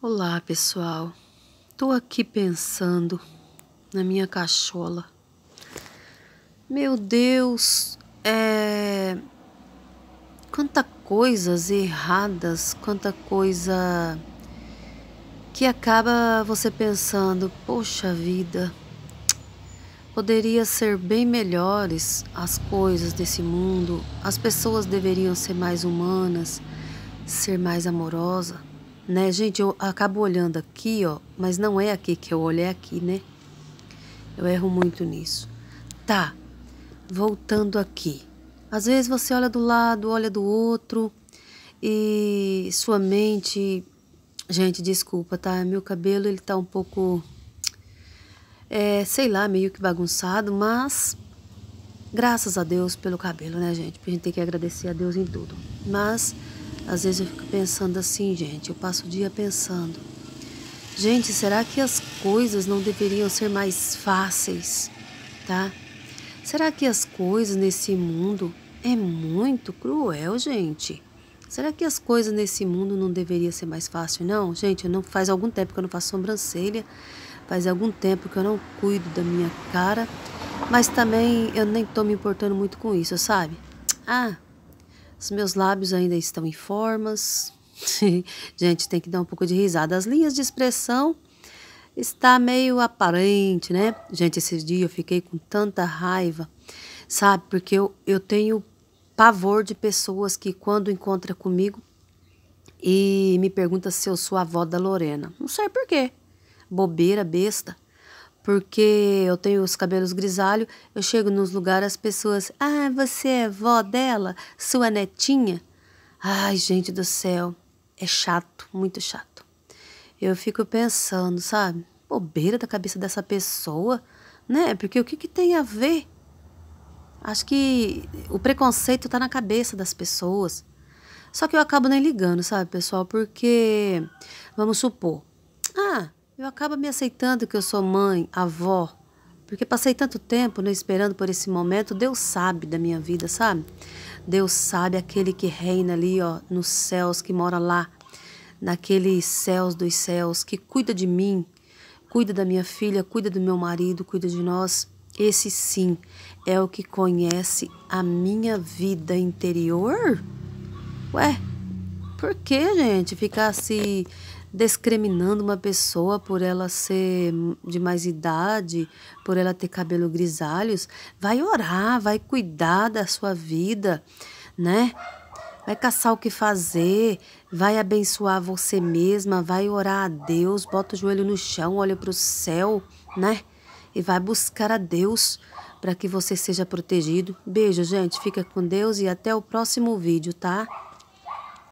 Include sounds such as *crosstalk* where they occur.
Olá pessoal, tô aqui pensando na minha cachola. Meu Deus, é. Quanta coisas erradas, quanta coisa que acaba você pensando, poxa vida, poderia ser bem melhores as coisas desse mundo, as pessoas deveriam ser mais humanas, ser mais amorosas. Né, gente, eu acabo olhando aqui, ó, mas não é aqui que eu olho, é aqui, né? Eu erro muito nisso. Tá, voltando aqui. Às vezes você olha do lado, olha do outro e sua mente. Gente, desculpa, tá? Meu cabelo ele tá um pouco. É, sei lá, meio que bagunçado, mas graças a Deus pelo cabelo, né, gente? Porque a gente tem que agradecer a Deus em tudo. Mas às vezes eu fico pensando assim, gente, eu passo o dia pensando. Gente, será que as coisas não deveriam ser mais fáceis, tá? Será que as coisas nesse mundo é muito cruel, gente? Será que as coisas nesse mundo não deveriam ser mais fáceis, não? Gente, eu não faz algum tempo que eu não faço sobrancelha, faz algum tempo que eu não cuido da minha cara, mas também eu nem tô me importando muito com isso, sabe? Ah, os meus lábios ainda estão em formas. *laughs* Gente, tem que dar um pouco de risada. As linhas de expressão está meio aparente, né? Gente, esses dias eu fiquei com tanta raiva, sabe? Porque eu, eu tenho pavor de pessoas que quando encontra comigo e me pergunta se eu sou a avó da Lorena. Não sei por quê. Bobeira, besta porque eu tenho os cabelos grisalhos eu chego nos lugares as pessoas, ah, você é vó dela, sua netinha. Ai, gente do céu, é chato, muito chato. Eu fico pensando, sabe, bobeira da cabeça dessa pessoa, né? Porque o que, que tem a ver? Acho que o preconceito tá na cabeça das pessoas. Só que eu acabo nem ligando, sabe, pessoal? Porque, vamos supor, ah, eu acabo me aceitando que eu sou mãe, avó, porque passei tanto tempo não né, esperando por esse momento. Deus sabe da minha vida, sabe? Deus sabe aquele que reina ali, ó, nos céus, que mora lá, naqueles céus dos céus, que cuida de mim, cuida da minha filha, cuida do meu marido, cuida de nós. Esse sim é o que conhece a minha vida interior. Ué, por que, gente, ficar se discriminando uma pessoa por ela ser de mais idade, por ela ter cabelo grisalhos, vai orar, vai cuidar da sua vida, né? Vai caçar o que fazer, vai abençoar você mesma, vai orar a Deus, bota o joelho no chão, olha para o céu, né? E vai buscar a Deus para que você seja protegido. Beijo, gente. Fica com Deus e até o próximo vídeo, tá?